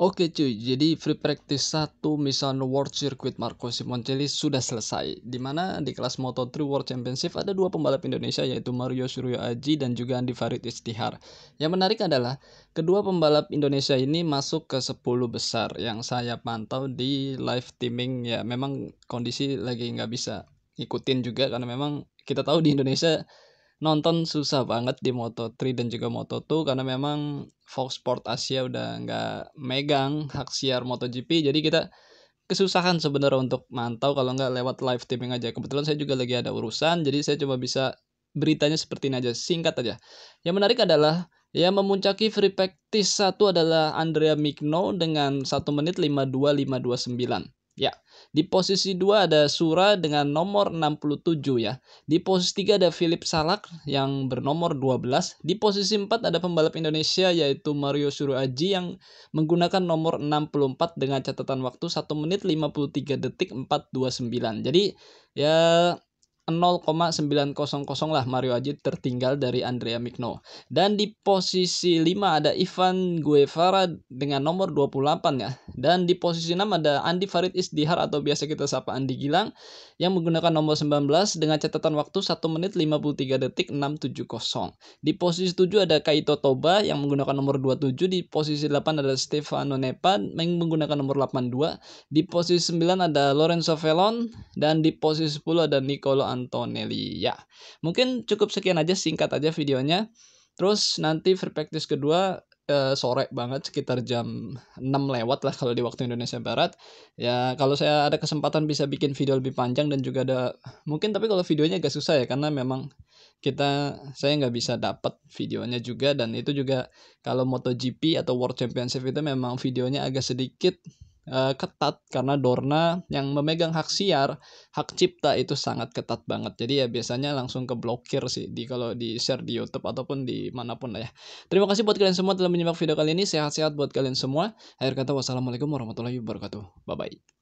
Oke cuy, jadi free practice 1 Misano World Circuit Marco Simoncelli sudah selesai. Dimana di kelas Moto3 World Championship ada dua pembalap Indonesia yaitu Mario Suryo Aji dan juga Andi Farid Istihar. Yang menarik adalah kedua pembalap Indonesia ini masuk ke 10 besar yang saya pantau di live teaming ya memang kondisi lagi nggak bisa ikutin juga karena memang kita tahu di Indonesia nonton susah banget di Moto3 dan juga Moto2 karena memang Fox Sport Asia udah nggak megang hak siar MotoGP jadi kita kesusahan sebenarnya untuk mantau kalau nggak lewat live streaming aja kebetulan saya juga lagi ada urusan jadi saya coba bisa beritanya seperti ini aja singkat aja yang menarik adalah yang memuncaki free practice satu adalah Andrea Migno dengan 1 menit 52529 Ya, di posisi 2 ada Sura dengan nomor 67 ya. Di posisi 3 ada Philip Salak yang bernomor 12. Di posisi 4 ada pembalap Indonesia yaitu Mario Suruaji yang menggunakan nomor 64 dengan catatan waktu 1 menit 53 detik 429. Jadi ya 0,900 lah Mario Aji tertinggal dari Andrea Mikno. Dan di posisi 5 ada Ivan Guevara dengan nomor 28 ya. Dan di posisi 6 ada Andi Farid Isdihar atau biasa kita sapa Andi Gilang yang menggunakan nomor 19 dengan catatan waktu 1 menit 53 detik 670. Di posisi 7 ada Kaito Toba yang menggunakan nomor 27, di posisi 8 ada Stefano Nepa yang menggunakan nomor 82, di posisi 9 ada Lorenzo Felon dan di posisi 10 ada Nicolo Antonelli. Ya. Mungkin cukup sekian aja singkat aja videonya. Terus nanti free practice kedua sore banget sekitar jam 6 lewat lah kalau di waktu Indonesia Barat. Ya kalau saya ada kesempatan bisa bikin video lebih panjang dan juga ada mungkin tapi kalau videonya agak susah ya karena memang kita saya nggak bisa dapat videonya juga dan itu juga kalau MotoGP atau World Championship itu memang videonya agak sedikit uh, ketat karena Dorna yang memegang hak siar, hak cipta itu sangat ketat banget. Jadi ya biasanya langsung ke blokir sih di kalau di share di YouTube ataupun di manapun lah ya. Terima kasih buat kalian semua telah menyimak video kali ini. Sehat-sehat buat kalian semua. Akhir kata wassalamualaikum warahmatullahi wabarakatuh. Bye bye.